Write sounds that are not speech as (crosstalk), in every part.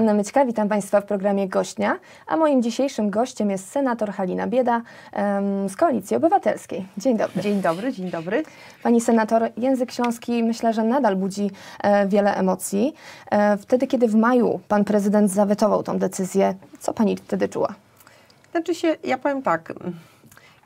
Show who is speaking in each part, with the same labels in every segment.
Speaker 1: Anna Myćka, witam Państwa w programie Gośnia, a moim dzisiejszym gościem jest senator Halina Bieda um, z Koalicji Obywatelskiej. Dzień dobry. Dzień dobry, dzień dobry. Pani senator, język książki myślę, że nadal budzi e, wiele emocji. E, wtedy, kiedy w maju pan prezydent zawetował tą decyzję, co pani wtedy czuła? Znaczy się, ja powiem tak,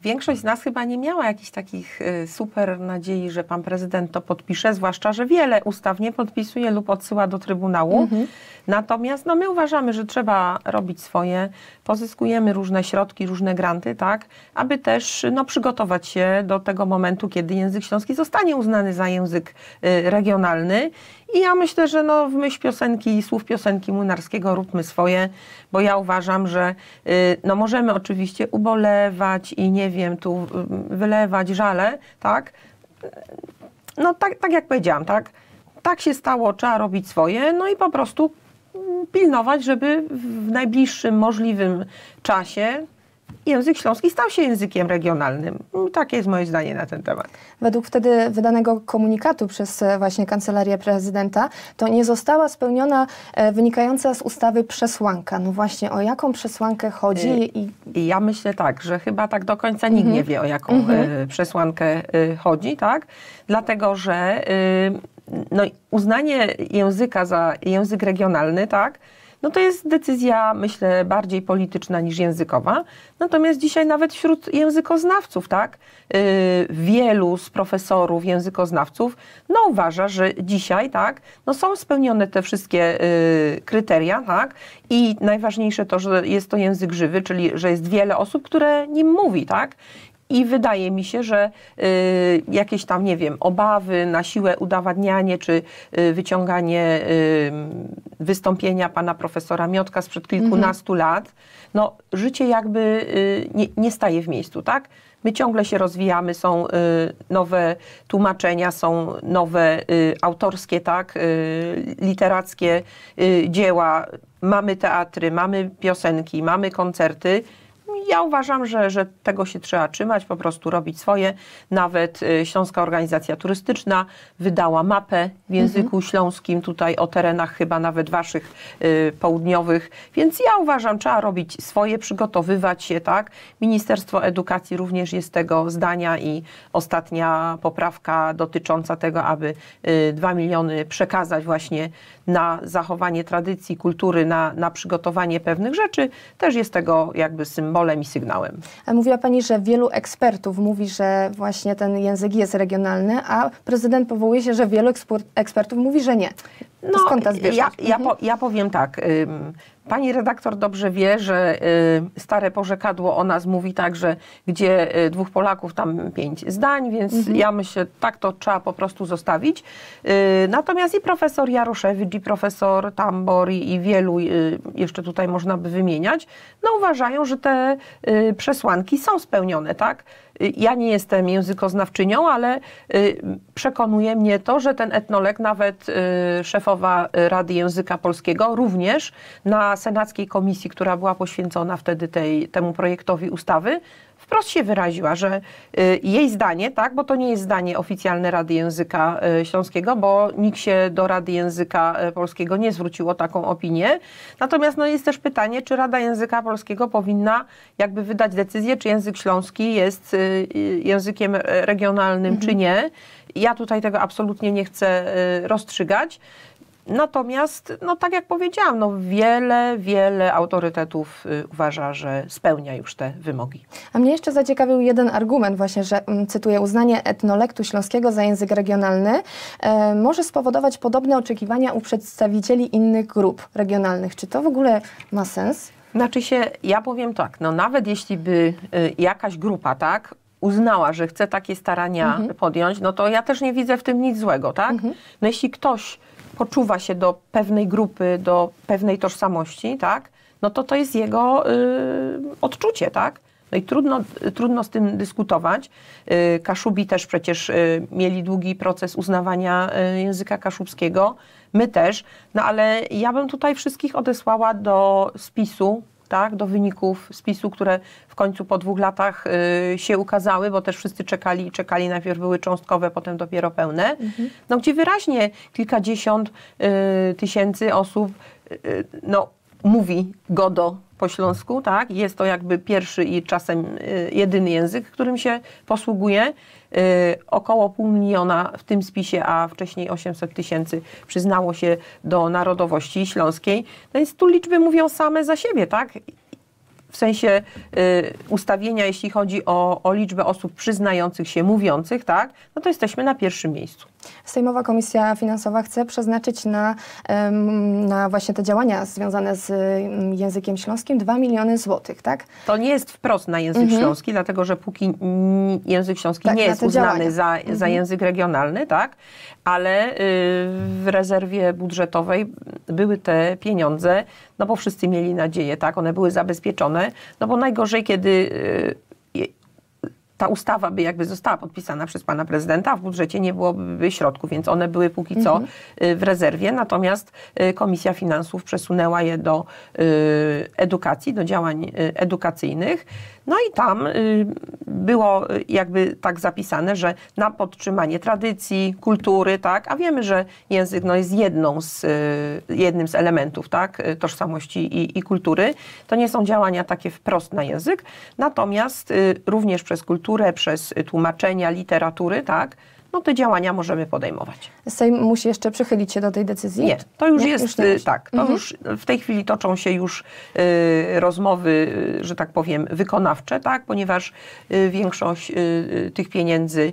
Speaker 2: Większość z nas chyba nie miała jakichś takich y, super nadziei, że pan prezydent to podpisze, zwłaszcza, że wiele ustaw nie podpisuje lub odsyła do Trybunału. Mhm. Natomiast no, my uważamy, że trzeba robić swoje, pozyskujemy różne środki, różne granty, tak, aby też no, przygotować się do tego momentu, kiedy język śląski zostanie uznany za język y, regionalny. I ja myślę, że no, w myśl piosenki i słów piosenki młynarskiego róbmy swoje, bo ja uważam, że y, no, możemy oczywiście ubolewać i nie wiem, tu y, wylewać żale, tak? No tak, tak jak powiedziałam, tak? Tak się stało, trzeba robić swoje, no i po prostu mm, pilnować, żeby w najbliższym możliwym czasie język śląski stał się językiem regionalnym. Mm, takie jest moje zdanie na ten temat.
Speaker 1: Według wtedy wydanego komunikatu przez e, właśnie Kancelarię Prezydenta, to nie została spełniona e, wynikająca z ustawy przesłanka. No właśnie, o jaką przesłankę chodzi? Y, I...
Speaker 2: I ja myślę tak, że chyba tak do końca nikt mhm. nie wie, o jaką e, mhm. przesłankę chodzi, tak? Dlatego, że y, no, uznanie języka za język regionalny, tak? no to jest decyzja, myślę, bardziej polityczna niż językowa. Natomiast dzisiaj nawet wśród językoznawców, tak, yy, wielu z profesorów językoznawców, no uważa, że dzisiaj, tak, no są spełnione te wszystkie yy, kryteria, tak, i najważniejsze to, że jest to język żywy, czyli że jest wiele osób, które nim mówi, tak, i wydaje mi się, że y, jakieś tam, nie wiem, obawy na siłę udowadnianie czy y, wyciąganie y, wystąpienia pana profesora Miotka sprzed kilkunastu mhm. lat, no życie jakby nie, nie staje w miejscu, tak? My ciągle się rozwijamy, są nowe tłumaczenia, są nowe autorskie, tak, literackie dzieła, mamy teatry, mamy piosenki, mamy koncerty ja uważam, że, że tego się trzeba trzymać, po prostu robić swoje. Nawet y, Śląska Organizacja Turystyczna wydała mapę w mhm. języku mhm. śląskim tutaj o terenach chyba nawet waszych y, południowych, więc ja uważam, trzeba robić swoje, przygotowywać się, tak? Ministerstwo Edukacji również jest tego zdania i ostatnia poprawka dotycząca tego, aby y, 2 miliony przekazać właśnie na zachowanie tradycji, kultury, na, na przygotowanie pewnych rzeczy, też jest tego jakby symbolem i sygnałem.
Speaker 1: A mówiła Pani, że wielu ekspertów mówi, że właśnie ten język jest regionalny, a prezydent powołuje się, że wielu ekspertów mówi, że nie. No, skąd ta zbieżność? Ja,
Speaker 2: ja, mhm. po, ja powiem tak. Pani redaktor dobrze wie, że y, stare porzekadło o nas mówi tak, że gdzie y, dwóch Polaków, tam pięć zdań, więc mhm. ja myślę, tak to trzeba po prostu zostawić. Y, natomiast i profesor Jaroszewicz, i profesor Tambor, i wielu jeszcze tutaj można by wymieniać, no uważają, że te przesłanki są spełnione, tak? Y, ja nie jestem językoznawczynią, ale y, przekonuje mnie to, że ten etnolek, nawet y, szefowa Rady Języka Polskiego, również na senackiej komisji, która była poświęcona wtedy tej, temu projektowi ustawy, wprost się wyraziła, że y, jej zdanie, tak, bo to nie jest zdanie oficjalne Rady Języka y, Śląskiego, bo nikt się do Rady Języka y, Polskiego nie zwrócił o taką opinię. Natomiast no, jest też pytanie, czy Rada Języka Polskiego powinna jakby wydać decyzję, czy język śląski jest językiem regionalnym, mhm. czy nie. Ja tutaj tego absolutnie nie chcę rozstrzygać. Natomiast, no tak jak powiedziałam, no wiele, wiele autorytetów y, uważa, że spełnia już te wymogi.
Speaker 1: A mnie jeszcze zaciekawił jeden argument właśnie, że mm, cytuję, uznanie etnolektu śląskiego za język regionalny e, może spowodować podobne oczekiwania u przedstawicieli innych grup regionalnych. Czy to w ogóle ma sens?
Speaker 2: Znaczy się, ja powiem tak, no nawet jeśli by y, jakaś grupa, tak, uznała, że chce takie starania mhm. podjąć, no to ja też nie widzę w tym nic złego, tak? Mhm. No jeśli ktoś poczuwa się do pewnej grupy, do pewnej tożsamości, tak? no to to jest jego y, odczucie, tak? No i trudno, trudno z tym dyskutować. Y, Kaszubi też przecież y, mieli długi proces uznawania y, języka kaszubskiego, my też, no ale ja bym tutaj wszystkich odesłała do spisu tak, do wyników spisu, które w końcu po dwóch latach y, się ukazały, bo też wszyscy czekali i czekali, najpierw były cząstkowe, potem dopiero pełne, mhm. no gdzie wyraźnie kilkadziesiąt y, tysięcy osób y, y no, mówi godo po śląsku, tak? Jest to jakby pierwszy i czasem y, jedyny język, którym się posługuje. Y, około pół miliona w tym spisie, a wcześniej 800 tysięcy przyznało się do narodowości śląskiej. No więc tu liczby mówią same za siebie, tak? w sensie y, ustawienia, jeśli chodzi o, o liczbę osób przyznających się, mówiących, tak, no to jesteśmy na pierwszym miejscu.
Speaker 1: Sejmowa Komisja Finansowa chce przeznaczyć na, na właśnie te działania związane z mm, językiem śląskim 2 miliony złotych, tak?
Speaker 2: To nie jest wprost na język mhm. śląski, dlatego że póki język śląski tak, nie jest uznany za, mhm. za język regionalny, tak? Ale y, w rezerwie budżetowej były te pieniądze, no bo wszyscy mieli nadzieję, tak? One były zabezpieczone, no bo najgorzej, kiedy y, ta ustawa by jakby została podpisana przez pana prezydenta, w budżecie nie byłoby środków, więc one były póki co mhm. y, w rezerwie. Natomiast y, Komisja Finansów przesunęła je do y, edukacji, do działań edukacyjnych. No i tam y, było y, jakby tak zapisane, że na podtrzymanie tradycji, kultury, tak, a wiemy, że język no, jest jedną z, y, jednym z elementów tak, tożsamości i, i kultury. To nie są działania takie wprost na język, natomiast również przez kulturę, przez tłumaczenia literatury, tak, no te działania możemy
Speaker 1: podejmować. Sejm musi jeszcze przychylić się do tej decyzji? Nie, to już nie, jest, już y, tak, to mhm. już
Speaker 2: w tej chwili toczą się już y, rozmowy, y, że tak powiem, wykonawcze, tak, ponieważ y, większość y, y tych pieniędzy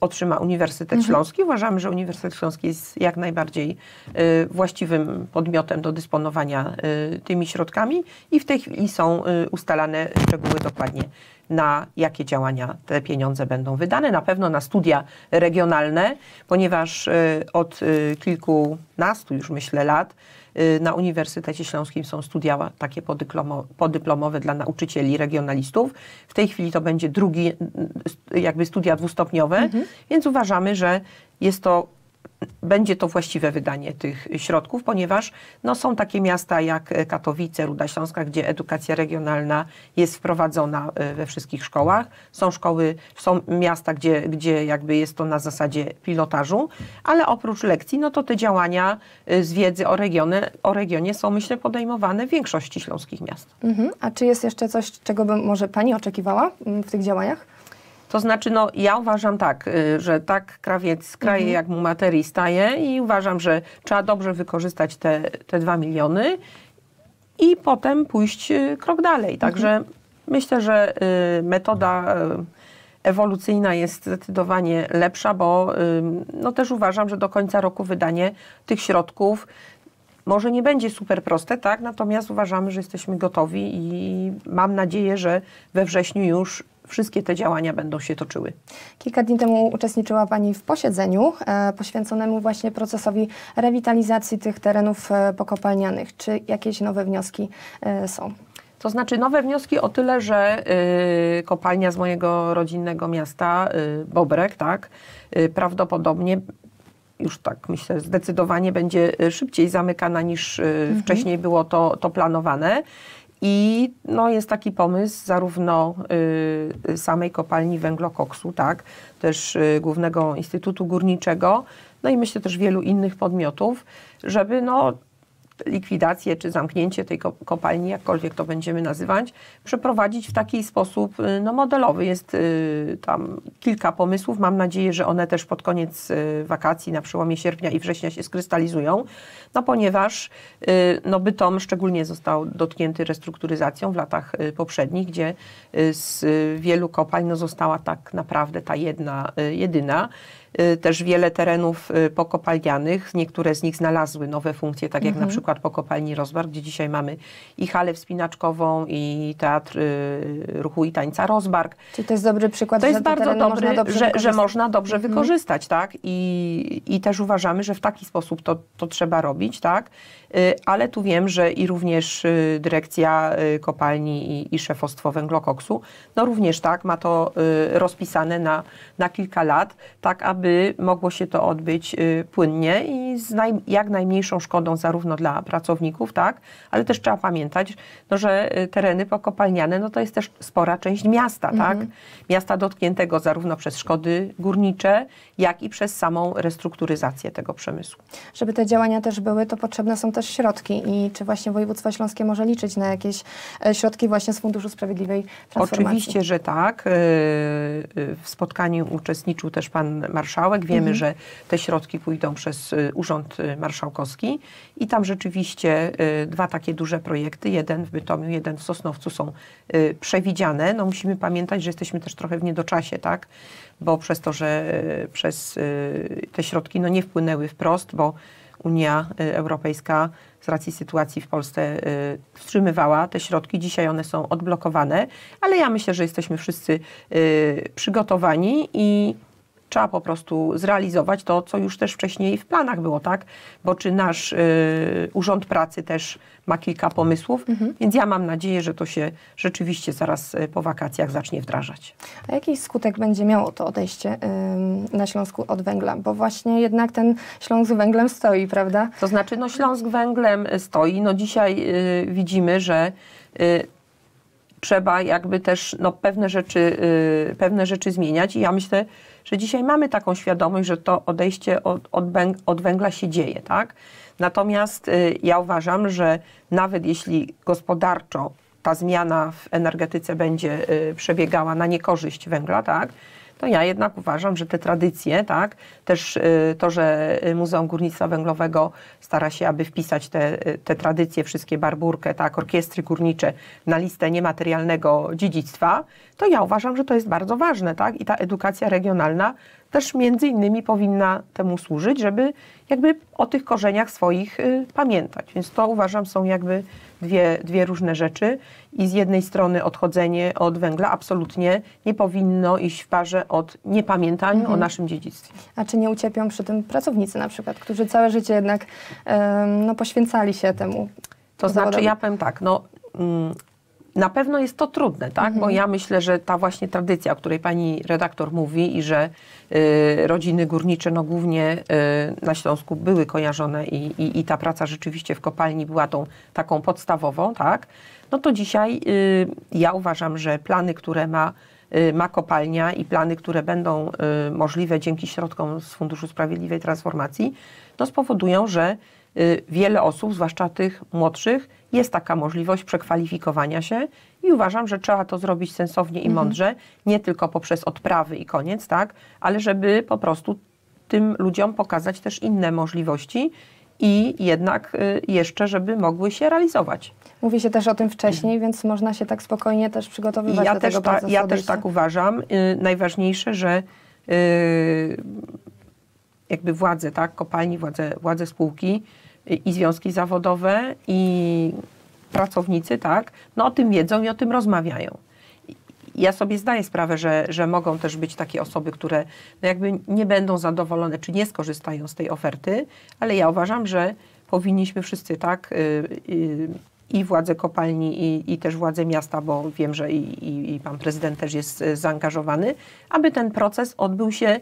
Speaker 2: otrzyma Uniwersytet mhm. Śląski. Uważamy, że Uniwersytet Śląski jest jak najbardziej właściwym podmiotem do dysponowania tymi środkami i w tej chwili są ustalane szczegóły dokładnie na jakie działania te pieniądze będą wydane. Na pewno na studia regionalne, ponieważ y, od y, kilkunastu już myślę lat y, na Uniwersytecie Śląskim są studia takie podyplomo, podyplomowe dla nauczycieli regionalistów. W tej chwili to będzie drugi, jakby studia dwustopniowe, mhm. więc uważamy, że jest to będzie to właściwe wydanie tych środków, ponieważ no, są takie miasta jak Katowice, Ruda Śląska, gdzie edukacja regionalna jest wprowadzona e, we wszystkich szkołach. Są szkoły, są miasta, gdzie, gdzie jakby jest to na zasadzie pilotażu, ale oprócz lekcji, no to te działania e, z wiedzy o, regionie, o regionie są, myślę, podejmowane w większości śląskich miast.
Speaker 1: Mhm. A czy jest jeszcze coś, czego by może Pani oczekiwała mm, w tych działaniach?
Speaker 2: To znaczy, no, ja uważam tak, y, że tak krawiec kraje mhm. jak mu materii staje i uważam, że trzeba dobrze wykorzystać te, te 2 miliony i potem pójść y, krok dalej. Także mhm. myślę, że y, metoda ewolucyjna jest zdecydowanie lepsza, bo no, też uważam, że do końca roku wydanie tych środków może nie będzie super proste, tak? Natomiast uważamy, że jesteśmy gotowi i mam nadzieję, że we wrześniu już wszystkie te działania będą się toczyły.
Speaker 1: Kilka dni temu uczestniczyła Pani w posiedzeniu e, poświęconemu właśnie procesowi rewitalizacji tych terenów e, pokopalnianych. Czy jakieś nowe wnioski e, są? To znaczy nowe wnioski
Speaker 2: o tyle, że y, kopalnia z mojego rodzinnego miasta, y, Bobrek, tak, y, prawdopodobnie już tak myślę, zdecydowanie będzie y, szybciej zamykana niż y, mhm. wcześniej było to, to planowane. I no, jest taki pomysł zarówno y, y, samej kopalni węglokoksu, tak, też y, Głównego Instytutu Górniczego, no i myślę też wielu innych podmiotów, żeby no, likwidację czy zamknięcie tej kopalni, jakkolwiek to będziemy nazywać, przeprowadzić w taki sposób y, no, modelowy. Jest y, tam kilka pomysłów. Mam nadzieję, że one też pod koniec y, wakacji, na przełomie sierpnia i września się skrystalizują, no ponieważ y, no, Bytom szczególnie został dotknięty restrukturyzacją w latach y, poprzednich, gdzie y, z wielu kopalń no, została tak naprawdę ta jedna, jedyna też wiele terenów pokopalnianych. Niektóre z nich znalazły nowe funkcje, tak jak mhm. na przykład przykład po kopalni Rozbar, gdzie dzisiaj mamy i halę wspinaczkową, i teatr y, ruchu i tańca Rozbark.
Speaker 1: Czy to jest dobry przykład? To jest bardzo dobry, można że, że, można dobrze mhm. wykorzystać,
Speaker 2: tak? I, I też uważamy, że w taki sposób to, to trzeba robić, tak? Y, ale tu wiem, że i również y, dyrekcja y, kopalni i, i szefostwo węglokoksu, no również tak, ma to rozpisane na, na kilka lat, tak aby mogło się to odbyć płynnie i z naj, jak najmniejszą szkodą zarówno dla pracowników, tak? Ale też trzeba pamiętać, no, że y, tereny pokopalniane no, to jest też spora część miasta, tak? mhm. tak? Miasta dotkniętego zarówno przez szkody górnicze, jak i przez samą restrukturyzację tego przemysłu.
Speaker 1: Żeby te działania też były, to potrzebne są też środki i czy właśnie województwo śląskie może liczyć na jakieś e, środki właśnie z Funduszu Sprawiedliwej Transformacji? Oczywiście,
Speaker 2: że tak. E, e, w spotkaniu uczestniczył też pan marszałek. Wiemy, mhm. że te środki pójdą przez Urząd Marszałkowski i tam rzeczywiście Oczywiście y, dwa takie duże projekty, jeden w Bytomiu, jeden w Sosnowcu są y, przewidziane. No musimy pamiętać, że jesteśmy też trochę w niedoczasie, tak? Bo przez to, że y, przez te środki no nie wpłynęły wprost, bo Unia Europejska z racji sytuacji w Polsce wstrzymywała te środki. Dzisiaj one są odblokowane, ale ja myślę, że jesteśmy wszyscy przygotowani i trzeba po prostu zrealizować to, co już też wcześniej w planach było, tak? Bo czy nasz y, Urząd Pracy też ma kilka pomysłów, mhm. więc ja mam nadzieję, że to się rzeczywiście zaraz y, po wakacjach zacznie wdrażać.
Speaker 1: A jaki skutek będzie miało to odejście y, na Śląsku od węgla? Bo właśnie jednak ten Śląsk węglem stoi, prawda? To znaczy, no Śląsk
Speaker 2: węglem y, stoi. No dzisiaj y, widzimy, że y, trzeba jakby też no, pewne, rzeczy, pewne rzeczy zmieniać i ja myślę, że dzisiaj mamy taką świadomość, że to odejście od, od, węg od węgla się dzieje, tak? Natomiast y, ja uważam, że nawet jeśli gospodarczo ta zmiana w energetyce będzie y, przebiegała na niekorzyść węgla, tak? to ja jednak uważam, że te tradycje, tak, też y, to, że y, Muzeum Górnictwa Węglowego stara się, aby wpisać te, y, te tradycje, wszystkie barburkę, tak, orkiestry górnicze na listę niematerialnego dziedzictwa, to ja uważam, że to jest bardzo ważne, tak, i ta edukacja regionalna też między innymi powinna temu służyć, żeby jakby o tych korzeniach swoich y, pamiętać. Więc to uważam są jakby dwie, dwie różne rzeczy i z jednej strony odchodzenie od węgla absolutnie nie powinno iść w parze od niepamiętania mhm. o naszym dziedzictwie.
Speaker 1: A czy nie ucierpią przy tym pracownicy na przykład, którzy całe życie jednak y, no, poświęcali się temu? To znaczy, ja
Speaker 2: powiem tak, no, mm, na pewno jest to trudne, tak? Mhm. Bo ja myślę, że ta właśnie tradycja, o której pani redaktor mówi i że y, rodziny górnicze no, głównie y, na Śląsku były kojarzone i, i, i, ta praca rzeczywiście w kopalni była tą taką podstawową, tak? No to dzisiaj y, ja uważam, że plany, które ma y, ma kopalnia i plany, które będą y, możliwe dzięki środkom z Funduszu Sprawiedliwej Transformacji, no spowodują, że y, wiele osób, zwłaszcza tych młodszych, jest taka możliwość przekwalifikowania się i uważam, że trzeba to zrobić sensownie i mhm. mądrze, mhm. nie tylko poprzez odprawy i koniec, tak, ale żeby po prostu tym ludziom pokazać też inne możliwości i jednak y, jeszcze, żeby mogły się realizować.
Speaker 1: Mówi się też o tym wcześniej, mhm. więc można się tak spokojnie też przygotowywać ja do też tego ta, Ja też tak
Speaker 2: uważam. Y, najważniejsze, że y, jakby władze, tak, kopalni, władze, władze spółki i związki zawodowe, i pracownicy, tak, no o tym wiedzą i o tym rozmawiają. Ja sobie zdaję sprawę, że, że mogą też być takie osoby, które no jakby nie będą zadowolone czy nie skorzystają z tej oferty, ale ja uważam, że powinniśmy wszyscy tak y, y, i władze kopalni, i, i, też władze miasta, bo wiem, że i, i, i pan prezydent też jest y, zaangażowany, aby ten proces odbył się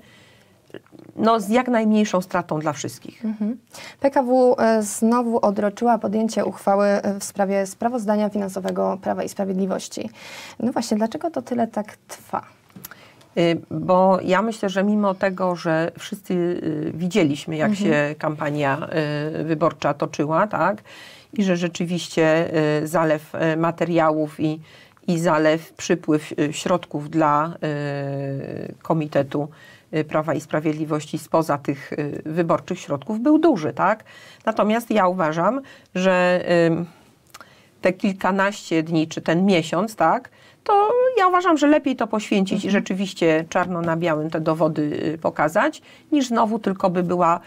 Speaker 2: no, z jak najmniejszą stratą dla wszystkich.
Speaker 1: Mhm. PKW e, znowu odroczyła podjęcie uchwały e, w sprawie sprawozdania finansowego Prawa i Sprawiedliwości. No właśnie, dlaczego to tyle tak trwa?
Speaker 2: Y, bo ja myślę, że mimo tego, że wszyscy y, widzieliśmy, jak mhm. się kampania y, wyborcza toczyła, tak, i że rzeczywiście zalew materiałów i, i zalew, przypływ środków dla Komitetu Y, Prawa i Sprawiedliwości spoza tych y, wyborczych środków był duży, tak? Natomiast ja uważam, że te kilkanaście dni, czy ten miesiąc, tak, to ja uważam, że lepiej to poświęcić mhm. i rzeczywiście czarno na białym te dowody y, pokazać, niż znowu tylko by była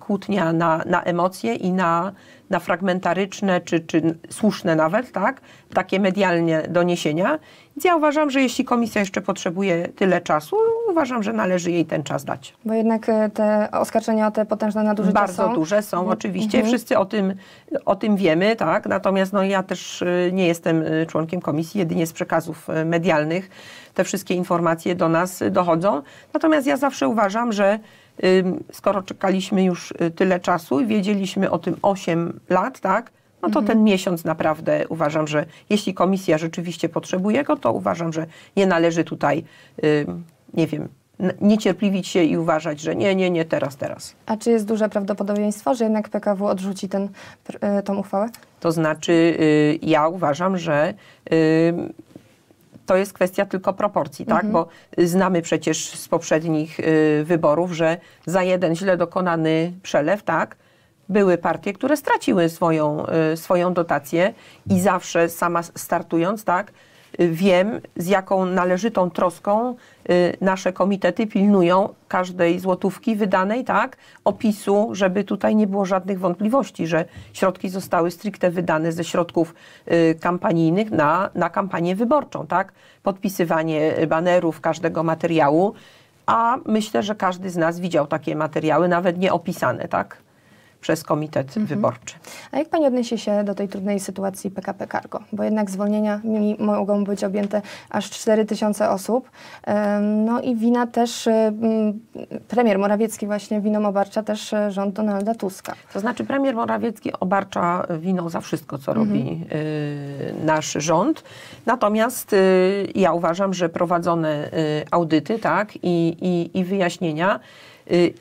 Speaker 2: kłótnia na, na emocje i na, na fragmentaryczne, czy, czy słuszne nawet, tak, takie medialne doniesienia. Więc ja uważam, że jeśli komisja jeszcze potrzebuje tyle czasu, uważam, że należy jej ten czas dać.
Speaker 1: Bo jednak e, te oskarżenia o te potężne nadużycia Bardzo są. duże są, mhm. oczywiście. Mhm. Wszyscy
Speaker 2: o tym, o tym wiemy, tak? Natomiast no, ja też e, nie jestem e, członkiem komisji, jedynie z przekazów medialnych te wszystkie informacje do nas dochodzą. Natomiast ja zawsze uważam, że skoro czekaliśmy już tyle czasu i wiedzieliśmy o tym 8 lat, tak? No to mhm. ten miesiąc naprawdę uważam, że jeśli komisja rzeczywiście potrzebuje go, to uważam, że nie należy tutaj y, nie wiem, niecierpliwić się i uważać, że nie, nie, nie, teraz, teraz.
Speaker 1: A czy jest duże prawdopodobieństwo, że jednak PKW odrzuci ten, e, tą uchwałę?
Speaker 2: To znaczy, y, ja uważam, że y, to jest kwestia tylko proporcji, tak? Mhm. Bo znamy przecież z poprzednich y, wyborów, że za jeden źle dokonany przelew, tak? Były partie, które straciły swoją, swoją dotację i zawsze sama startując, tak? wiem, z jaką należytą troską y, nasze komitety pilnują każdej złotówki wydanej, tak, opisu, żeby tutaj nie było żadnych wątpliwości, że środki zostały stricte wydane ze środków y, kampanijnych na, na kampanię wyborczą, tak, podpisywanie banerów każdego materiału, a myślę, że każdy z nas widział takie materiały, nawet nieopisane, tak przez komitet mhm. wyborczy.
Speaker 1: A jak Pani odniesie się do tej trudnej sytuacji PKP Cargo? Bo jednak zwolnienia mogą być objęte aż 4 tysiące osób. No i wina też, premier Morawiecki właśnie winą obarcza też e, rząd Donalda Tuska.
Speaker 2: To znaczy premier Morawiecki obarcza winą za wszystko, co mhm. robi e, nasz rząd. Natomiast e, ja uważam, że prowadzone audyty tak, i, i, i wyjaśnienia,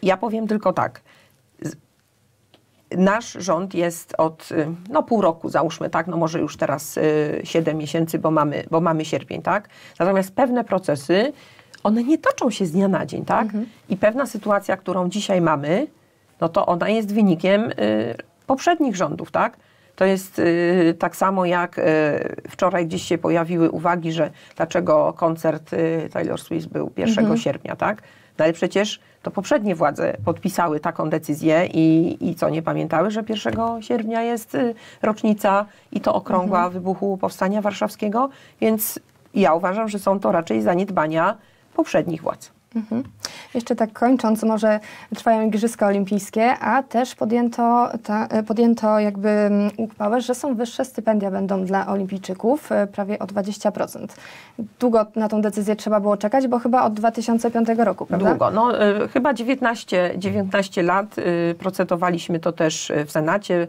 Speaker 2: ja powiem tylko tak – Nasz rząd jest od y, no, pół roku, załóżmy, tak, no może już teraz y, 7 miesięcy, bo mamy, bo mamy sierpień, tak? Natomiast pewne procesy, one nie toczą się z dnia na dzień, tak? Mhm. I pewna sytuacja, którą dzisiaj mamy, no to ona jest wynikiem y, poprzednich rządów, tak? To jest y, tak samo jak y, wczoraj gdzieś się pojawiły uwagi, że dlaczego koncert y, Taylor Swift był 1 mhm. sierpnia, tak? Ale przecież to poprzednie władze podpisały taką decyzję i, i co, nie pamiętały, że 1 sierpnia jest y, rocznica i to okrągła mhm. wybuchu Powstania Warszawskiego, więc ja uważam, że są to raczej zaniedbania poprzednich władz.
Speaker 1: Mhm. Jeszcze tak kończąc, może trwają Igrzyska Olimpijskie, a też podjęto, ta, e, podjęto jakby mm, uchwałę, że są wyższe stypendia będą dla olimpijczyków, e, prawie o 20%. Długo na tą decyzję trzeba było czekać, bo chyba od 2005 roku, prawda?
Speaker 2: Długo, no y, chyba 19, 19 lat y, procedowaliśmy to też w Senacie, y,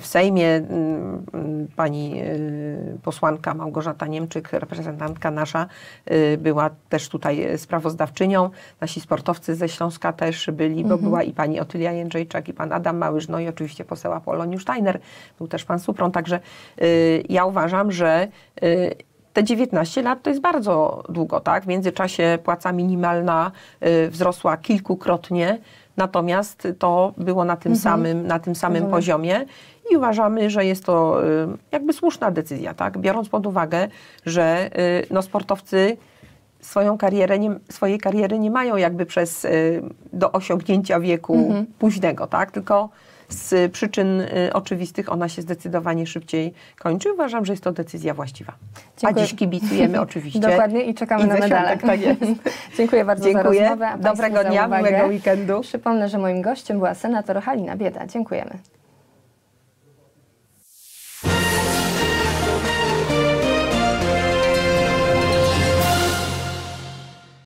Speaker 2: w Sejmie. Mm, mm, pani y, posłanka Małgorzata Niemczyk, reprezentantka nasza, y, była też tutaj sprawą sprawozdawczynią. Nasi sportowcy ze Śląska też byli, bo mhm. była i pani Otylia Jędrzejczak, i pan Adam Małyż, no i oczywiście poseł Apoloniusz Steiner, był też pan Supron. Także y, ja uważam, że y, te 19 lat to jest bardzo długo, tak? W międzyczasie płaca minimalna y, wzrosła kilkukrotnie, natomiast to było na tym mhm. samym, na tym samym poziomie i uważamy, że jest to y, jakby słuszna decyzja, tak? Biorąc pod uwagę, że y, no, sportowcy swoją karierę nie, swojej kariery nie mają jakby przez y, do osiągnięcia wieku mhm. późnego, tak? Tylko z przyczyn y, oczywistych ona się zdecydowanie szybciej kończy. Uważam, że jest to decyzja właściwa. Dziękuję. A dziś kibicujemy (laughs) oczywiście. Dokładnie i czekamy I na medale. Tak jest.
Speaker 1: (laughs) Dziękuję bardzo Dziękuję. za rozmowę. Dobrego dnia, miłego weekendu. Przypomnę, że moim gościem była senator Halina Bieda. Dziękujemy.